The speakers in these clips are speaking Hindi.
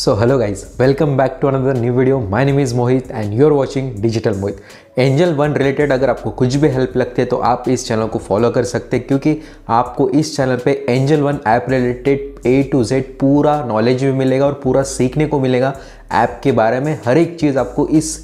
So hello guys, welcome back to another new video. My name is Mohit and you're watching Digital Mohit. Angel One related अगर आपको कुछ भी हेल्प लगती है तो आप इस चैनल को फॉलो कर सकते हैं क्योंकि आपको इस चैनल पे Angel One app related A to Z पूरा नॉलेज भी मिलेगा और पूरा सीखने को मिलेगा ऐप के बारे में हर एक चीज़ आपको इस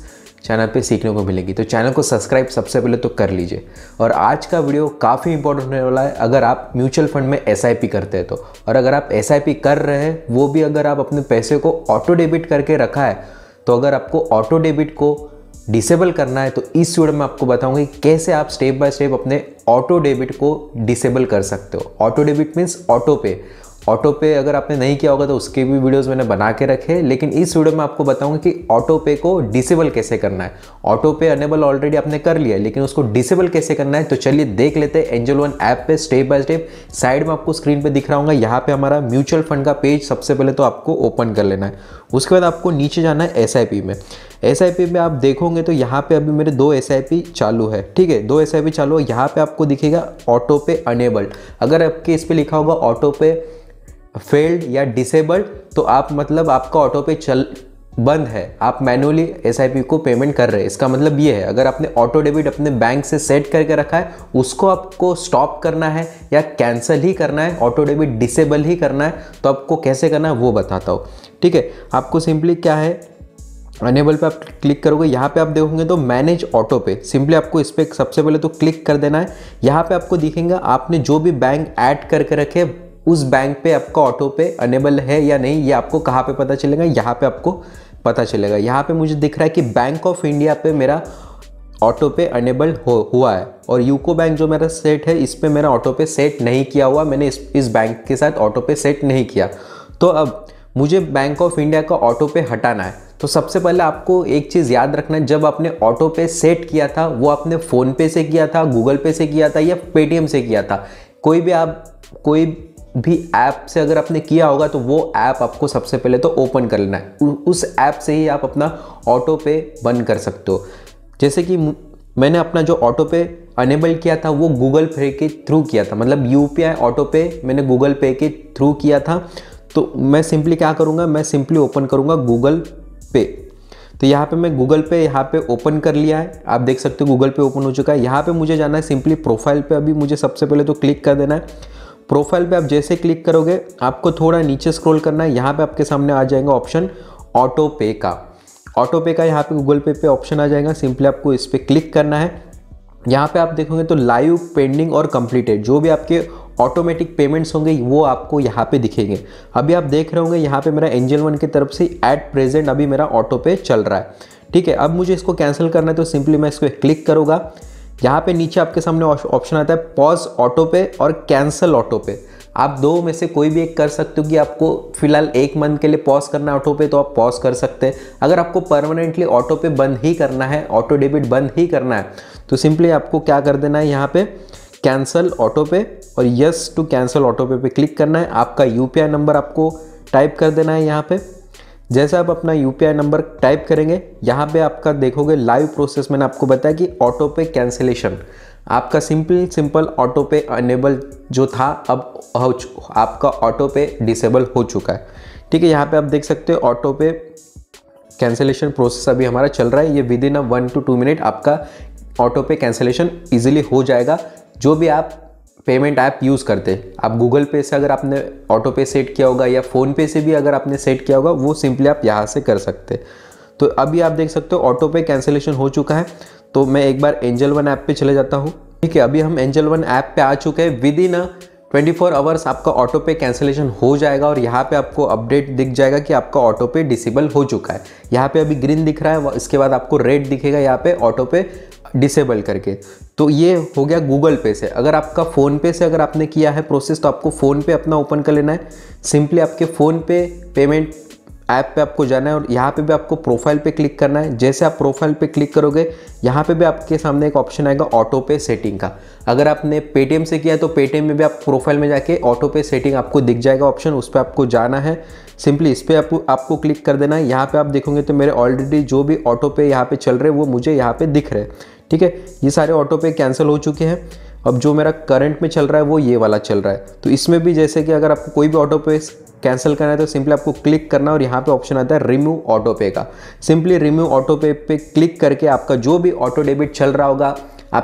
चैनल पे सीखने को मिलेगी तो चैनल को सब्सक्राइब सबसे पहले तो कर लीजिए और आज का वीडियो काफ़ी इंपॉर्टेंट होने वाला है अगर आप म्यूचुअल फंड में एस करते हैं तो और अगर आप एस कर रहे हैं वो भी अगर आप अपने पैसे को ऑटो डेबिट करके रखा है तो अगर आपको ऑटो डेबिट को डिसेबल करना है तो इस वीडियो में आपको बताऊंगी कैसे आप स्टेप बाय स्टेप अपने ऑटो डेबिट को डिसेबल कर सकते हो auto debit means auto pay auto pay अगर आपने नहीं किया होगा तो उसके भी वीडियोस मैंने बना के रखे लेकिन इस वीडियो में आपको बताऊंगा कि ऑटो पे को डिसेबल कैसे करना है ऑटो पे अनेबल ऑलरेडी आपने कर लिया है लेकिन उसको डिसेबल कैसे करना है तो चलिए देख लेते हैं एंजल वन ऐप पे स्टेप बाय स्टेप साइड में आपको स्क्रीन पर दिख रहा होगा यहाँ पर हमारा म्यूचुअल फंड का पेज सबसे पहले तो आपको ओपन कर लेना है उसके बाद आपको नीचे जाना है एस में एस में आप देखोगे तो यहाँ पे अभी मेरे दो एस चालू है ठीक है दो एस चालू है यहाँ पे आपको दिखेगा ऑटो पे अनेबल अगर आपके इस पर लिखा होगा ऑटो पे फेल्ड या डिसेबल्ड तो आप मतलब आपका ऑटो पे चल बंद है आप मैनुअली एस को पेमेंट कर रहे हैं इसका मतलब ये है अगर आपने ऑटो डेबिट अपने बैंक से सेट करके रखा है उसको आपको स्टॉप करना है या कैंसिल ही करना है ऑटो डेबिट डिसेबल ही करना है तो आपको कैसे करना है वो बताता हूँ ठीक है आपको सिंपली क्या है अनेबल पे आप क्लिक करोगे यहाँ पे आप देखोगे तो मैनेज ऑटो पे सिंपली आपको इस पर सबसे पहले तो क्लिक कर देना है यहाँ पे आपको दिखेगा आपने जो भी बैंक ऐड करके रखे उस बैंक पे आपका ऑटो पे अनेबल है या नहीं ये आपको कहाँ पे पता चलेगा यहाँ पे आपको पता चलेगा यहाँ पे मुझे दिख रहा है कि बैंक ऑफ इंडिया पे मेरा ऑटो पे अनेबल हो हुआ है और यूको बैंक जो मेरा सेट है इस पर मेरा ऑटो पे सेट नहीं किया हुआ मैंने इस इस बैंक के साथ ऑटो पे सेट नहीं किया तो अब मुझे बैंक ऑफ इंडिया का ऑटो पे हटाना है तो सबसे पहले आपको एक चीज़ याद रखना है जब आपने ऑटो पे सेट किया था वो आपने फ़ोन पे से किया था गूगल पे से किया था या पेटीएम से किया था कोई भी आप कोई भी ऐप से अगर आपने किया होगा तो वो ऐप आपको सबसे पहले तो ओपन कर लेना है उस ऐप से ही आप अपना ऑटो पे बंद कर सकते हो जैसे कि मैंने अपना जो ऑटो पे अनेबल किया था वो गूगल पे के थ्रू किया था मतलब यू पी आई ऑटो पे मैंने गूगल पे के थ्रू किया था तो मैं सिंपली क्या करूँगा मैं सिंपली ओपन करूँगा गूगल पे तो यहाँ पे मैं गूगल पे यहाँ पे ओपन कर लिया है आप देख सकते हो गूगल पे ओपन हो चुका है यहाँ पे मुझे जाना है सिंपली प्रोफाइल पे अभी मुझे सबसे पहले तो क्लिक कर देना है प्रोफाइल पे आप जैसे क्लिक करोगे आपको थोड़ा नीचे स्क्रॉल करना है यहाँ पे आपके सामने आ जाएगा ऑप्शन ऑटो पे का ऑटो पे का यहाँ पे गूगल पे पे ऑप्शन आ जाएगा सिंपली आपको इस पर क्लिक करना है यहाँ पे आप देखोगे तो लाइव पेंडिंग और कंप्लीटेड जो भी आपके ऑटोमेटिक पेमेंट्स होंगे वो आपको यहाँ पे दिखेंगे अभी आप देख रहे होंगे यहाँ पे मेरा एंजल वन की तरफ से एट प्रेजेंट अभी मेरा ऑटो पे चल रहा है ठीक है अब मुझे इसको कैंसिल करना है तो सिंपली मैं इसको क्लिक करूँगा यहाँ पे नीचे आपके सामने ऑप्शन आता है पॉज ऑटो पे और कैंसल ऑटो पे आप दो में से कोई भी एक कर सकते हो कि आपको फिलहाल एक मंथ के लिए पॉज करना है ऑटो पे तो आप पॉज कर सकते हैं अगर आपको परमानेंटली ऑटो पे बंद ही करना है ऑटो डेबिट बंद ही करना है तो सिंपली आपको क्या कर देना है यहाँ पे कैंसल ऑटो पे और यस टू कैंसल ऑटो पे पे क्लिक करना है आपका यू नंबर आपको टाइप कर देना है यहाँ पर जैसे आप अपना यू नंबर टाइप करेंगे यहाँ पे आपका देखोगे लाइव प्रोसेस मैंने आपको बताया कि ऑटो पे कैंसिलेशन आपका simple simple auto pay enable जो था अब हो आपका ऑटो पे डिसेबल हो चुका है ठीक है यहाँ पे आप देख सकते हो ऑटो पे कैंसिलेशन प्रोसेस अभी हमारा चल रहा है ये within a one two two minute आपका ऑटो पे कैंसिलेशन ईजिली हो जाएगा जो भी आप पेमेंट ऐप यूज़ करते आप गूगल पे से अगर आपने ऑटो पे सेट किया होगा या फ़ोन पे से भी अगर आपने सेट किया होगा वो सिंपली आप यहाँ से कर सकते तो अभी आप देख सकते हो ऑटो पे कैंसिलेशन हो चुका है तो मैं एक बार एंजल वन ऐप पे चले जाता हूँ ठीक है अभी हम एंजल वन ऐप पे आ चुके हैं within twenty four hours आपका ऑटो पे कैंसिलेशन हो जाएगा और यहाँ पे आपको अपडेट दिख जाएगा कि आपका ऑटो पे डिसेबल हो चुका है यहाँ पे अभी ग्रीन दिख रहा है इसके बाद आपको रेड दिखेगा यहाँ पे ऑटो पे डिसेबल करके तो ये हो गया गूगल पे से अगर आपका फ़ोन पे से अगर आपने किया है प्रोसेस तो आपको फ़ोन पे अपना ओपन कर लेना है सिंपली आपके फ़ोन पे पेमेंट ऐप पे आपको जाना है और यहाँ पे भी आपको प्रोफाइल पे क्लिक करना है जैसे आप प्रोफाइल पे क्लिक करोगे यहाँ पे भी आपके सामने एक ऑप्शन आएगा ऑटो पे सेटिंग का अगर आपने पेटीएम से किया तो पेटीएम में भी आप प्रोफाइल में जाके ऑटो पे सेटिंग आपको दिख जाएगा ऑप्शन उस पर आपको जाना है सिंपली इस पर आपको आपको क्लिक कर देना है यहाँ पर आप देखोगे तो मेरे ऑलरेडी जो भी ऑटो पे यहाँ पर चल रहे वो मुझे यहाँ पर दिख रहे ठीक है ये सारे ऑटो पे कैंसिल हो चुके हैं अब जो मेरा करंट में चल रहा है वो ये वाला चल रहा है तो इसमें भी जैसे कि अगर आपको कोई भी ऑटो पे कैंसिल करना है तो सिंपली आपको क्लिक करना है और यहाँ पे ऑप्शन आता है रिमूव ऑटो पे का सिंपली रिमूव ऑटो पे पे क्लिक करके आपका जो भी ऑटो डेबिट चल रहा होगा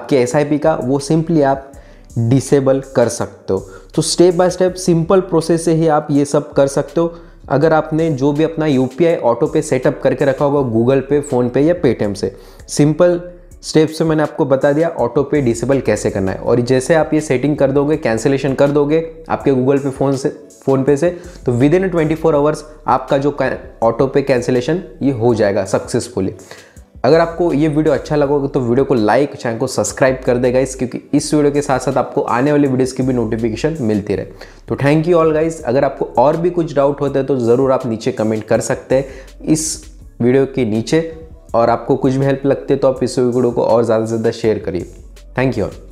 आपके एस का वो सिंपली आप डिसेबल कर सकते हो तो step by step simple process से ही आप ये सब कर सकते हो अगर आपने जो भी अपना U P auto pay setup करके रखा होगा गूगल पे फ़ोनपे या पेटीएम से सिंपल स्टेप्स तो मैंने आपको बता दिया ऑटो पे डिसेबल कैसे करना है और जैसे आप ये सेटिंग कर दोगे कैंसिलेशन कर दोगे आपके गूगल पे फ़ोन से फ़ोन पे से तो within twenty four hours आपका जो ऑटो पे कैंसिलेशन ये हो जाएगा सक्सेसफुली अगर आपको ये वीडियो अच्छा लगा तो वीडियो को लाइक चैनल को सब्सक्राइब कर देगा इस क्योंकि इस वीडियो के साथ साथ आपको आने वाले वीडियोस की भी नोटिफिकेशन मिलती रहे तो थैंक यू ऑल गाइस अगर आपको और भी कुछ डाउट होता है तो ज़रूर आप नीचे कमेंट कर सकते हैं इस वीडियो के नीचे और आपको कुछ भी हेल्प लगती है तो आप इस वीडियो को और ज़्यादा से ज़्यादा शेयर करिए थैंक यू ऑल